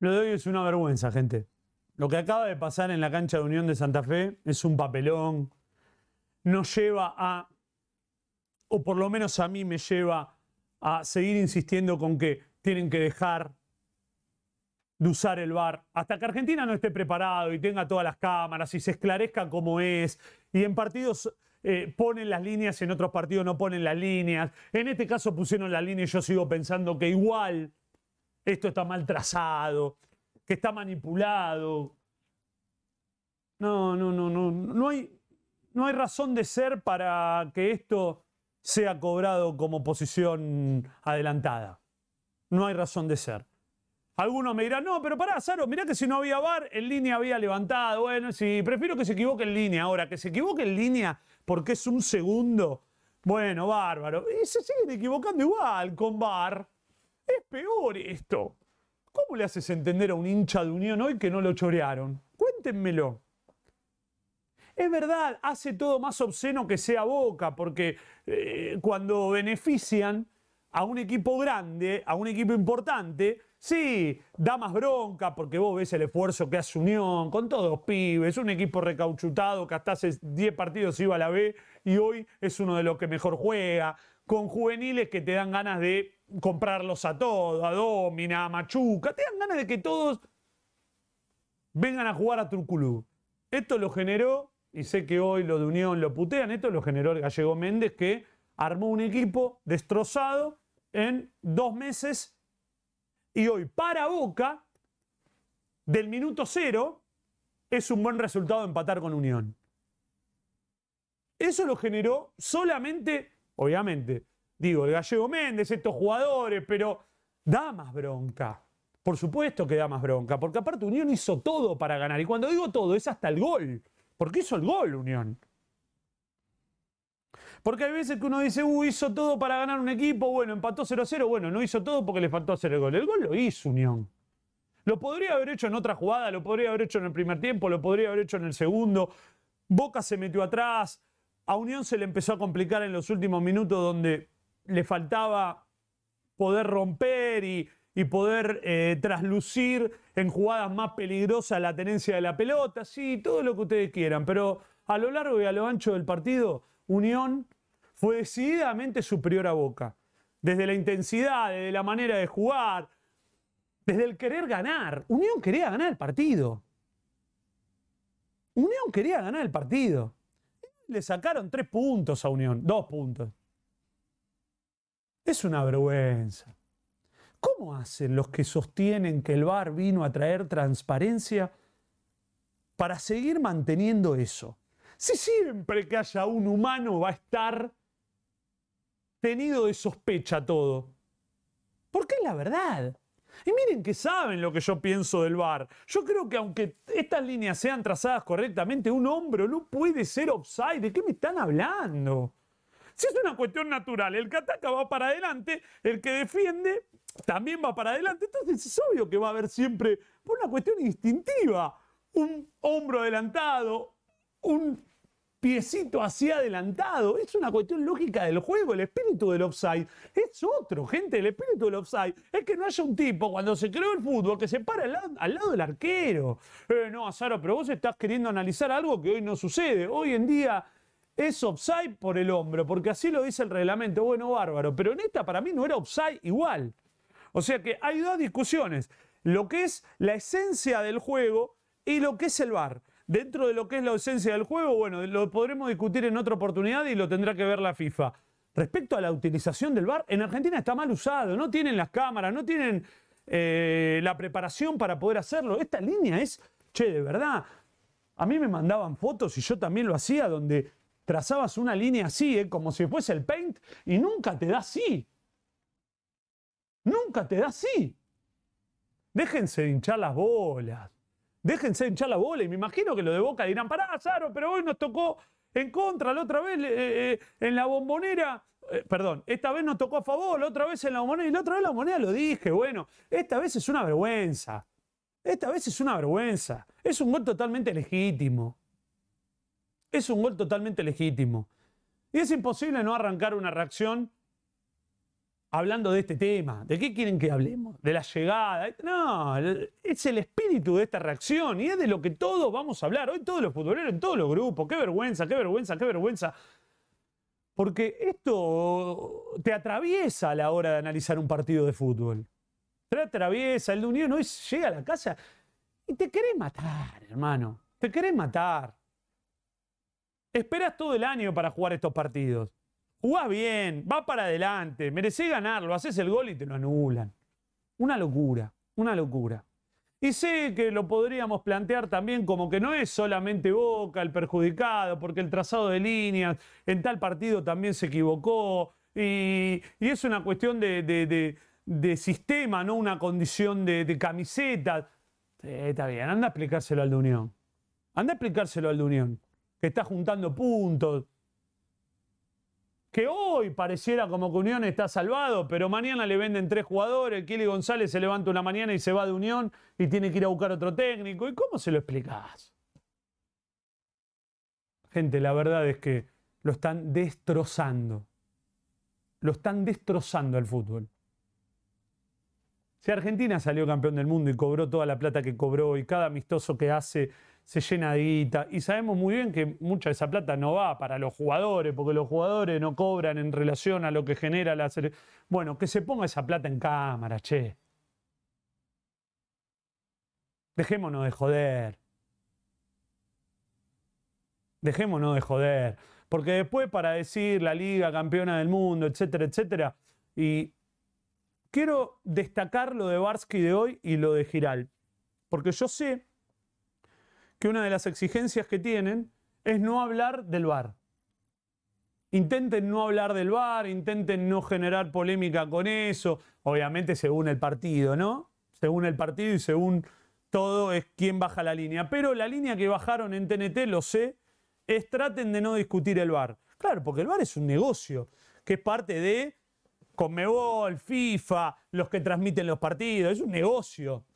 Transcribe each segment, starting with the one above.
Lo de hoy es una vergüenza, gente. Lo que acaba de pasar en la cancha de Unión de Santa Fe es un papelón. Nos lleva a, o por lo menos a mí me lleva a seguir insistiendo con que tienen que dejar de usar el bar hasta que Argentina no esté preparado y tenga todas las cámaras y se esclarezca cómo es, y en partidos eh, ponen las líneas, y en otros partidos no ponen las líneas, en este caso pusieron la línea y yo sigo pensando que igual esto está mal trazado, que está manipulado. No, no, no, no. No hay, no hay razón de ser para que esto sea cobrado como posición adelantada. No hay razón de ser. Algunos me dirán, no, pero pará, Saro, mirá que si no había bar, en línea había levantado. Bueno, sí, prefiero que se equivoque en línea ahora, que se equivoque en línea porque es un segundo. Bueno, bárbaro. Y se siguen equivocando igual con bar. Es peor esto. ¿Cómo le haces entender a un hincha de Unión hoy que no lo chorearon? Cuéntenmelo. Es verdad, hace todo más obsceno que sea Boca, porque eh, cuando benefician a un equipo grande, a un equipo importante, sí, da más bronca porque vos ves el esfuerzo que hace Unión con todos pibes, un equipo recauchutado que hasta hace 10 partidos iba a la B y hoy es uno de los que mejor juega, con juveniles que te dan ganas de comprarlos a todos, a Domina, a Machuca. Tengan ganas de que todos vengan a jugar a Turculú. Esto lo generó, y sé que hoy lo de Unión lo putean, esto lo generó el gallego Méndez que armó un equipo destrozado en dos meses y hoy para Boca, del minuto cero, es un buen resultado empatar con Unión. Eso lo generó solamente, obviamente, digo, el gallego Méndez, estos jugadores, pero da más bronca. Por supuesto que da más bronca, porque aparte Unión hizo todo para ganar. Y cuando digo todo, es hasta el gol. Porque hizo el gol Unión. Porque hay veces que uno dice, uy, hizo todo para ganar un equipo, bueno, empató 0-0, bueno, no hizo todo porque le faltó hacer el gol. El gol lo hizo Unión. Lo podría haber hecho en otra jugada, lo podría haber hecho en el primer tiempo, lo podría haber hecho en el segundo. Boca se metió atrás, a Unión se le empezó a complicar en los últimos minutos donde le faltaba poder romper y, poder eh, traslucir en jugadas más peligrosas la tenencia de la pelota, sí, todo lo que ustedes quieran, pero a lo largo y a lo ancho del partido, Unión fue decididamente superior a Boca. Desde la intensidad, desde la manera de jugar, desde el querer ganar. Unión quería ganar el partido. Unión quería ganar el partido. Le sacaron tres puntos a Unión, dos puntos. Es una vergüenza. ¿Cómo hacen los que sostienen que el VAR vino a traer transparencia para seguir manteniendo eso? Si siempre que haya un humano va a estar tenido de sospecha todo. Porque es la verdad. Y miren que saben lo que yo pienso del VAR. Yo creo que aunque estas líneas sean trazadas correctamente, un hombro no puede ser offside. ¿De qué me están hablando? Si es una cuestión natural, el que ataca va para adelante, el que defiende también va para adelante. Entonces es obvio que va a haber siempre, por una cuestión instintiva, un hombro adelantado, un piecito hacia adelantado. Es una cuestión lógica del juego. El espíritu del offside es otro, gente. El espíritu del offside es que no haya un tipo cuando se creó el fútbol que se para al, lado, del arquero. Eh, no, Azaro, pero vos estás queriendo analizar algo que hoy no sucede. Hoy en día es offside por el hombro, porque así lo dice el reglamento. Bueno, bárbaro. Pero en esta para mí no era offside igual. O sea que hay dos discusiones. Lo que es la esencia del juego y lo que es el bar Dentro de lo que es la esencia del juego, bueno, lo podremos discutir en otra oportunidad y lo tendrá que ver la FIFA. Respecto a la utilización del bar en Argentina está mal usado, no tienen las cámaras, no tienen eh, la preparación para poder hacerlo. Esta línea es, che, de verdad, a mí me mandaban fotos y yo también lo hacía, donde trazabas una línea así, eh, como si fuese el paint, y nunca te da así. Nunca te da así. Déjense hinchar las bolas. Déjense hinchar las bolas. Y me imagino que lo de Boca dirán, pará, Saro, pero hoy nos tocó en contra, la otra vez eh, eh, en la bombonera. perdón, esta vez nos tocó a favor, la otra vez en la bombonera. Y la otra vez en la bombonera lo dije, bueno, esta vez es una vergüenza. Esta vez es una vergüenza. Es un gol totalmente legítimo es un gol totalmente legítimo. Y es imposible no arrancar una reacción hablando de este tema. ¿De qué quieren que hablemos? ¿De la llegada? No, es el espíritu de esta reacción y es de lo que todos vamos a hablar. Hoy todos los futboleros, en todos los grupos. Qué vergüenza, qué vergüenza, qué vergüenza. Porque esto te atraviesa a la hora de analizar un partido de fútbol. Te atraviesa, el de Unión hoy llega a la casa y te querés matar, hermano. Te querés matar. Esperas todo el año para jugar estos partidos. Jugás bien, va para adelante, mereces ganarlo, haces el gol y te lo anulan. Una locura, una locura. Y sé que lo podríamos plantear también como que no es solamente Boca el perjudicado, porque el trazado de líneas en tal partido también se equivocó. Y, es una cuestión de, sistema, no una condición de, camiseta. está bien, anda a explicárselo al de Unión. Anda a explicárselo al de Unión que está juntando puntos, que hoy pareciera como que Unión está salvado, pero mañana le venden tres jugadores, Kili González se levanta una mañana y se va de Unión y tiene que ir a buscar otro técnico. ¿Y cómo se lo explicas? Gente, la verdad es que lo están destrozando. Lo están destrozando al fútbol. Si Argentina salió campeón del mundo y cobró toda la plata que cobró y cada amistoso que hace se llena de Y sabemos muy bien que mucha de esa plata no va para los jugadores, porque los jugadores no cobran en relación a lo que genera la selección. Bueno, que se ponga esa plata en cámara, che. Dejémonos de joder. Dejémonos de joder. Porque después para decir la liga campeona del mundo, etcétera, etcétera. Y quiero destacar lo de Barsky de hoy y lo de Giral. Porque yo sé que una de las exigencias que tienen es no hablar del bar. Intenten no hablar del bar, intenten no generar polémica con eso, obviamente según el partido, ¿no? Según el partido y según todo es quien baja la línea. Pero la línea que bajaron en TNT, lo sé, es traten de no discutir el bar. Claro, porque el bar es un negocio, que es parte de Conmebol, FIFA, los que transmiten los partidos, es un negocio.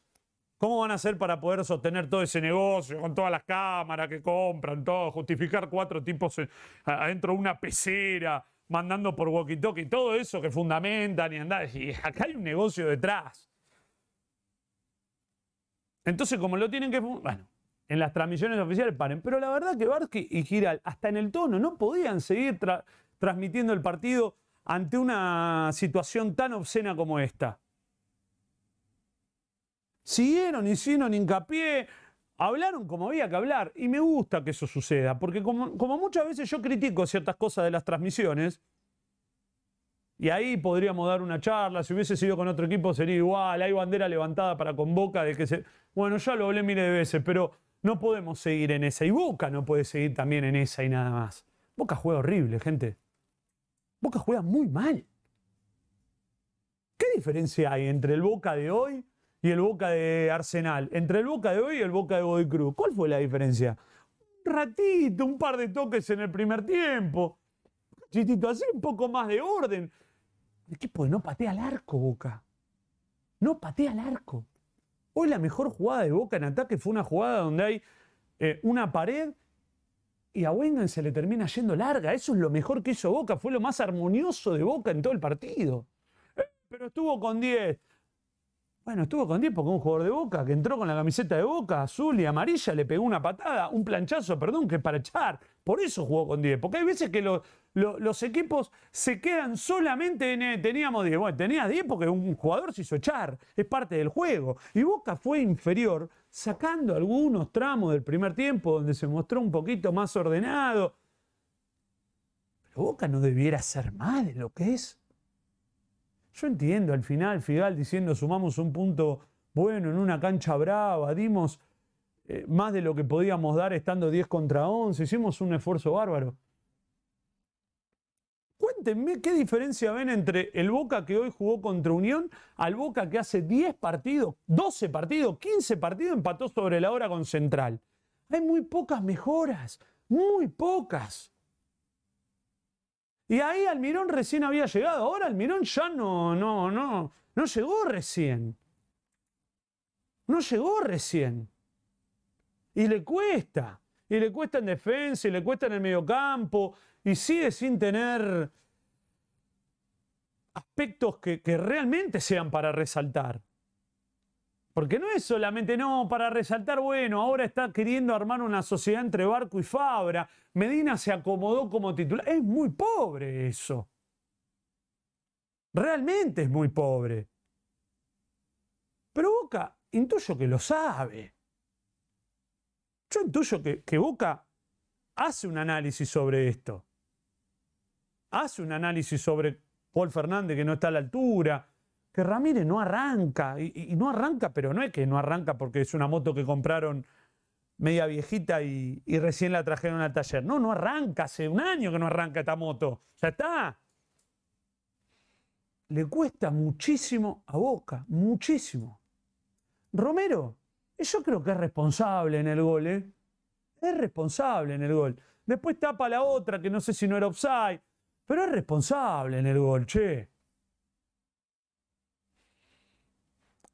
¿Cómo van a hacer para poder sostener todo ese negocio con todas las cámaras que compran, todo, justificar cuatro tipos adentro de una pecera, mandando por walkie-talkie, todo eso que fundamentan y andan, Y acá hay un negocio detrás. Entonces, como lo tienen que. Bueno, en las transmisiones oficiales paren. Pero la verdad que Barsky y Giral, hasta en el tono, no podían seguir transmitiendo el partido ante una situación tan obscena como esta siguieron, hicieron hincapié, hablaron como había que hablar. Y me gusta que eso suceda, porque como, muchas veces yo critico ciertas cosas de las transmisiones, y ahí podríamos dar una charla, si hubiese sido con otro equipo sería igual, hay bandera levantada para con Boca de que Bueno, ya lo hablé miles de veces, pero no podemos seguir en esa. Y Boca no puede seguir también en esa y nada más. Boca juega horrible, gente. Boca juega muy mal. ¿Qué diferencia hay entre el Boca de hoy y el Boca de Arsenal. Entre el Boca de hoy y el Boca de Godoy Cruz. ¿Cuál fue la diferencia? Un ratito, un par de toques en el primer tiempo. Chitito, así un poco más de orden. El equipo no patea al arco, Boca. No patea al arco. Hoy la mejor jugada de Boca en ataque fue una jugada donde hay eh, una pared y a Wengen se le termina yendo larga. Eso es lo mejor que hizo Boca. Fue lo más armonioso de Boca en todo el partido. Eh, pero estuvo con 10. Bueno, estuvo con 10 porque un jugador de Boca que entró con la camiseta de Boca, azul y amarilla, le pegó una patada, un planchazo, perdón, que para echar. Por eso jugó con 10, porque hay veces que los equipos se quedan solamente en eh, teníamos 10. Bueno, tenía 10 porque un jugador se hizo echar, es parte del juego. Y Boca fue inferior, sacando algunos tramos del primer tiempo donde se mostró un poquito más ordenado. Pero Boca no debiera ser más de lo que es. Yo entiendo al final Fidal, diciendo sumamos un punto bueno en una cancha brava, dimos eh, más de lo que podíamos dar estando 10 contra 11, hicimos un esfuerzo bárbaro. Cuéntenme qué diferencia ven entre el Boca que hoy jugó contra Unión al Boca que hace 10 partidos, 12 partidos, 15 partidos empató sobre la hora con Central. Hay muy pocas mejoras, muy pocas. Y ahí Almirón recién había llegado. Ahora Almirón ya no, no, no, no llegó recién. No llegó recién. Y le cuesta. Y le cuesta en defensa, y le cuesta en el mediocampo. Y sigue sin tener aspectos que, que realmente sean para resaltar. Porque no es solamente, no, para resaltar, bueno, ahora está queriendo armar una sociedad entre Barco y Fabra. Medina se acomodó como titular. Es muy pobre eso. Realmente es muy pobre. Pero Boca, intuyo que lo sabe. Yo intuyo que, que Boca hace un análisis sobre esto. Hace un análisis sobre Paul Fernández que no está a la altura, que Ramírez no arranca, y, no arranca, pero no es que no arranca porque es una moto que compraron media viejita y, recién la trajeron al taller. No, no arranca, hace un año que no arranca esta moto, ya está. Le cuesta muchísimo a Boca, muchísimo. Romero, yo creo que es responsable en el gol, ¿eh? Es responsable en el gol. Después tapa la otra, que no sé si no era offside, pero es responsable en el gol, che.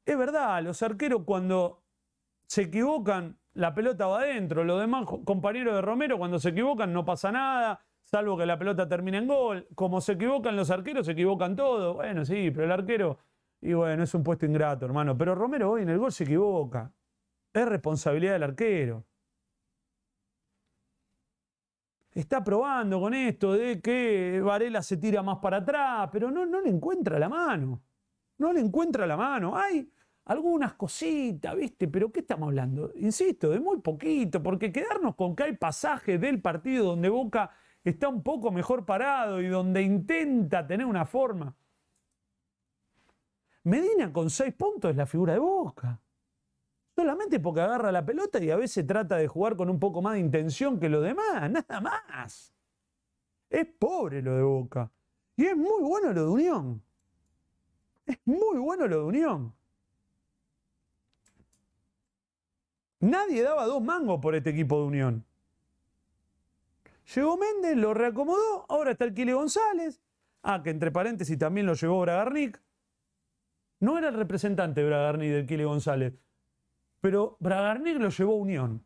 Es verdad, los arqueros cuando se equivocan, la pelota va adentro. Los demás compañeros de Romero, cuando se equivocan, no pasa nada, salvo que la pelota termine en gol. Como se equivocan los arqueros, se equivocan todos. Bueno, sí, pero el arquero, y bueno, es un puesto ingrato, hermano. Pero Romero hoy en el gol se equivoca. Es responsabilidad del arquero. Está probando con esto de que Varela se tira más para atrás, pero no, no le encuentra la mano. No le encuentra la mano. ¡Ay! algunas cositas, ¿viste? Pero ¿qué estamos hablando? Insisto, de muy poquito, porque quedarnos con que hay pasajes del partido donde Boca está un poco mejor parado y donde intenta tener una forma. Medina con seis puntos es la figura de Boca. Solamente porque agarra la pelota y a veces trata de jugar con un poco más de intención que lo demás, nada más. Es pobre lo de Boca. Y es muy bueno lo de Unión. Es muy bueno lo de Unión. Nadie daba dos mangos por este equipo de Unión. Llegó Méndez, lo reacomodó, ahora está el Kile González. Ah, que entre paréntesis también lo llevó Bragarnik. No era el representante de Bragarnik del Kile González, pero Bragarnik lo llevó a Unión.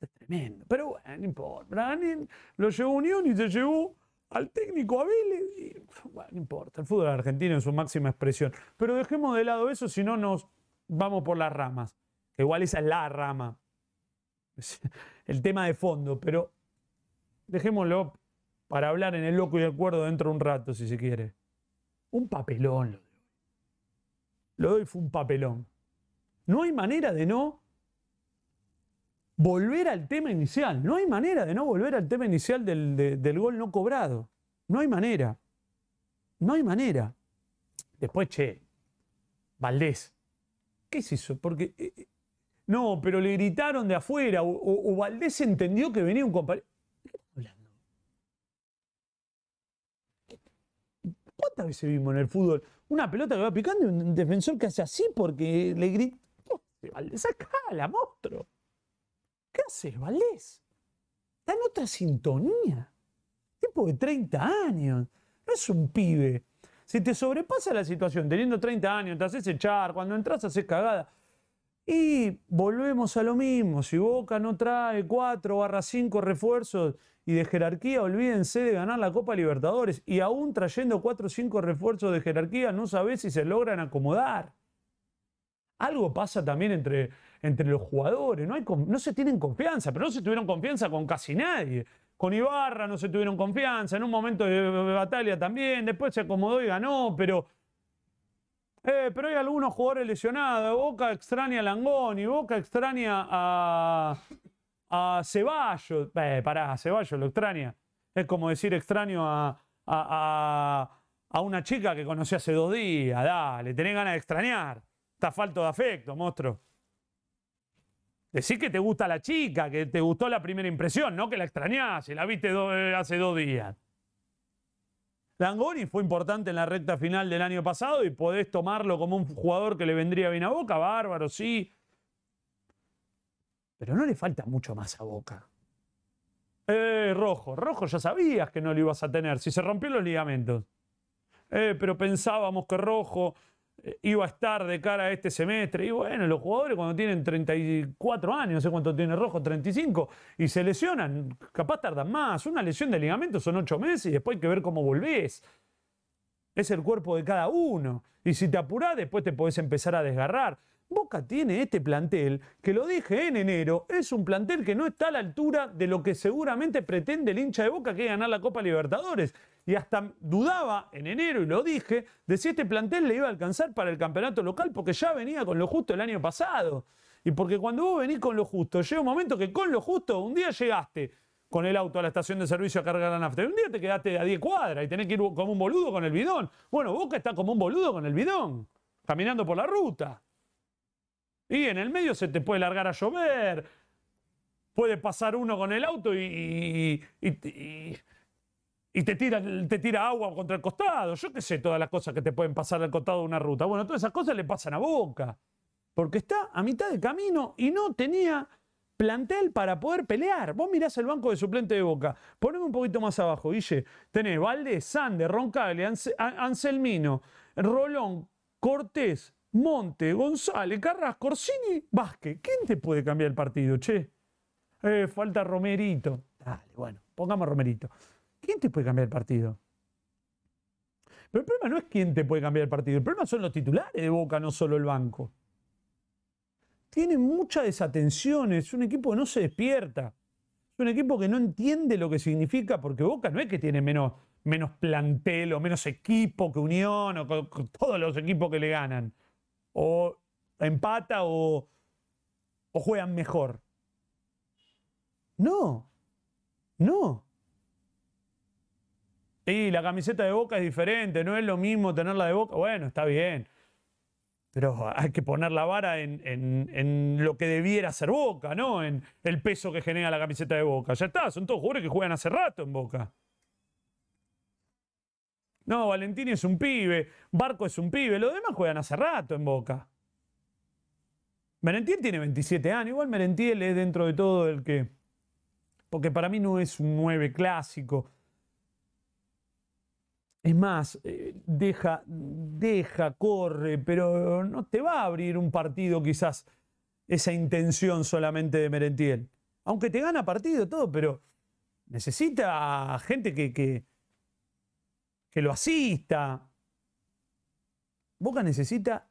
Esto es tremendo, pero bueno, no importa. Bragarnik lo llevó Unión y se llevó al técnico a bueno, no importa, el fútbol argentino en su máxima expresión. Pero dejemos de lado eso, si no nos vamos por las ramas. Igual esa es la rama, el tema de fondo, pero dejémoslo para hablar en el loco y el acuerdo dentro de un rato, si se quiere. Un papelón lo de Lo de hoy fue un papelón. No hay manera de no volver al tema inicial. No hay manera de no volver al tema inicial del, del gol no cobrado. No hay manera. No hay manera. Después, che, Valdés. ¿Qué es eso? Porque eh, eh, no, pero le gritaron de afuera. O, Valdés entendió que venía un compañero. ¿De qué hablando? ¿Cuántas veces vimos en el fútbol una pelota que va picando y un defensor que hace así porque le grita? Valdés, Valdés? la monstruo. ¿Qué haces, Valdés? Está en otra sintonía. Tipo de 30 años. No es un pibe. Si te sobrepasa la situación, teniendo 30 años, te haces echar, cuando entras haces cagada. Y volvemos a lo mismo, si Boca no trae 4 barra 5 refuerzos y de jerarquía, olvídense de ganar la Copa Libertadores. Y aún trayendo 4 o 5 refuerzos de jerarquía, no sabés si se logran acomodar. Algo pasa también entre, entre los jugadores, no, hay, no se tienen confianza, pero no se tuvieron confianza con casi nadie. Con Ibarra no se tuvieron confianza, en un momento de batalla también, después se acomodó y ganó, pero eh, pero hay algunos jugadores lesionados. Boca extraña a Langoni, Boca extraña a, a Ceballos. Eh, pará, a lo extraña. Es como decir extraño a, a, una chica que conocí hace dos días. Dale, tenés ganas de extrañar. Está falto de afecto, monstruo. Decís que te gusta la chica, que te gustó la primera impresión, no que la extrañás la viste eh, hace dos días. Langoni fue importante en la recta final del año pasado y podés tomarlo como un jugador que le vendría bien a Boca, bárbaro, sí. Pero no le falta mucho más a Boca. Eh, Rojo, Rojo ya sabías que no lo ibas a tener, si se rompió los ligamentos. Eh, pero pensábamos que Rojo iba a estar de cara a este semestre. Y bueno, los jugadores cuando tienen 34 años, no sé cuánto tiene Rojo, 35, y se lesionan, capaz tardan más. Una lesión de ligamento son 8 meses y después hay que ver cómo volvés. Es el cuerpo de cada uno. Y si te apurás, después te podés empezar a desgarrar. Boca tiene este plantel, que lo dije en enero, es un plantel que no está a la altura de lo que seguramente pretende el hincha de Boca, que es ganar la Copa Libertadores. Y hasta dudaba en enero, y lo dije, de si este plantel le iba a alcanzar para el campeonato local, porque ya venía con lo justo el año pasado. Y porque cuando vos venís con lo justo, llega un momento que con lo justo, un día llegaste con el auto a la estación de servicio a cargar la nafta. Un día te quedaste a 10 cuadras y tenés que ir como un boludo con el bidón. Bueno, Boca está como un boludo con el bidón, caminando por la ruta. Y en el medio se te puede largar a llover, puede pasar uno con el auto y, y, te, tira, te tira agua contra el costado. Yo qué sé, todas las cosas que te pueden pasar al costado de una ruta. Bueno, todas esas cosas le pasan a Boca, porque está a mitad de camino y no tenía plantel para poder pelear. Vos mirás el banco de suplente de Boca. Poneme un poquito más abajo, Guille. Tenés Valdés, Sander, Roncale, Anselmino, Rolón, Cortés, Monte, González, Carrasco, Orsini, Vázquez. ¿Quién te puede cambiar el partido, che? Eh, falta Romerito. Dale, bueno, pongamos Romerito. ¿Quién te puede cambiar el partido? Pero el problema no es quién te puede cambiar el partido, el problema son los titulares de Boca, no solo el banco. Tiene mucha desatención, es un equipo que no se despierta. Es un equipo que no entiende lo que significa, porque Boca no es que tiene menos, menos plantel o menos equipo que Unión o todos los equipos que le ganan o empata o, juegan mejor. No, no. Y la camiseta de boca es diferente, no es lo mismo tenerla de boca. Bueno, está bien. Pero hay que poner la vara en, en, lo que debiera ser Boca, ¿no? En el peso que genera la camiseta de Boca. Ya está, son todos jugadores que juegan hace rato en Boca. No, Valentín es un pibe, Barco es un pibe, los demás juegan hace rato en Boca. Merentiel tiene 27 años, igual Merentiel es dentro de todo el que... Porque para mí no es un 9 clásico. Es más, eh, deja, deja, corre, pero no te va a abrir un partido quizás esa intención solamente de Merentiel. Aunque te gana partido todo, pero necesita gente que, que lo asista. Boca necesita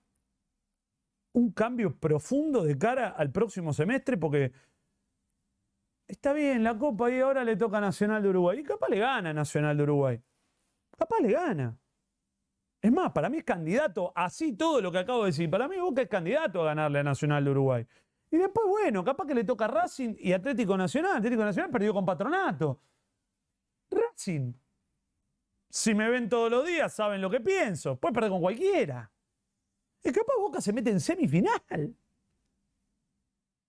un cambio profundo de cara al próximo semestre porque está bien la Copa y ahora le toca a Nacional de Uruguay. Y capaz le gana Nacional de Uruguay. Capaz le gana. Es más, para mí es candidato, así todo lo que acabo de decir, para mí Boca es candidato a ganarle a Nacional de Uruguay. Y después, bueno, capaz que le toca Racing y Atlético Nacional. Atlético Nacional perdió con Patronato. Racing si me ven todos los días, saben lo que pienso. Puedes perder con cualquiera. Es que Boca se mete en semifinal.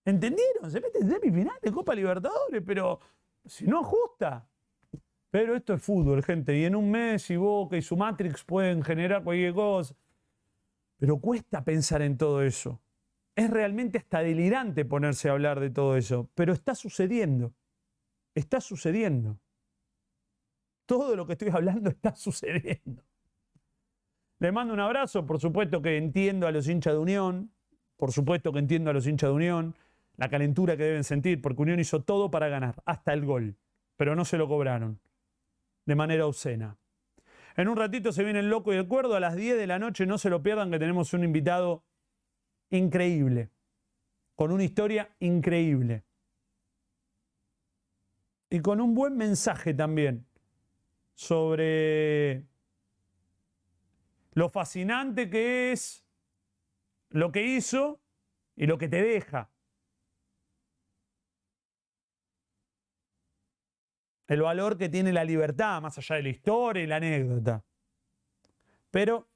¿Entendieron? Se mete en semifinal de Copa Libertadores, pero si no ajusta. Pero esto es fútbol, gente. Y en un mes y Boca y su Matrix pueden generar cualquier cosa. Pero cuesta pensar en todo eso. Es realmente hasta delirante ponerse a hablar de todo eso. Pero está sucediendo. Está sucediendo. Todo lo que estoy hablando está sucediendo. Le mando un abrazo, por supuesto que entiendo a los hinchas de Unión, por supuesto que entiendo a los hinchas de Unión, la calentura que deben sentir, porque Unión hizo todo para ganar, hasta el gol, pero no se lo cobraron, de manera obscena. En un ratito se viene el loco y el cuerdo, a las 10 de la noche no se lo pierdan que tenemos un invitado increíble, con una historia increíble. Y con un buen mensaje también, sobre lo fascinante que es lo que hizo y lo que te deja. El valor que tiene la libertad, más allá de la historia y la anécdota. Pero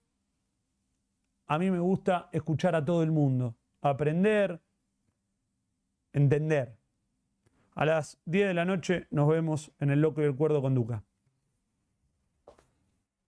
a mí me gusta escuchar a todo el mundo, aprender, entender. A las 10 de la noche nos vemos en el Loco y el Cuerdo con Duca.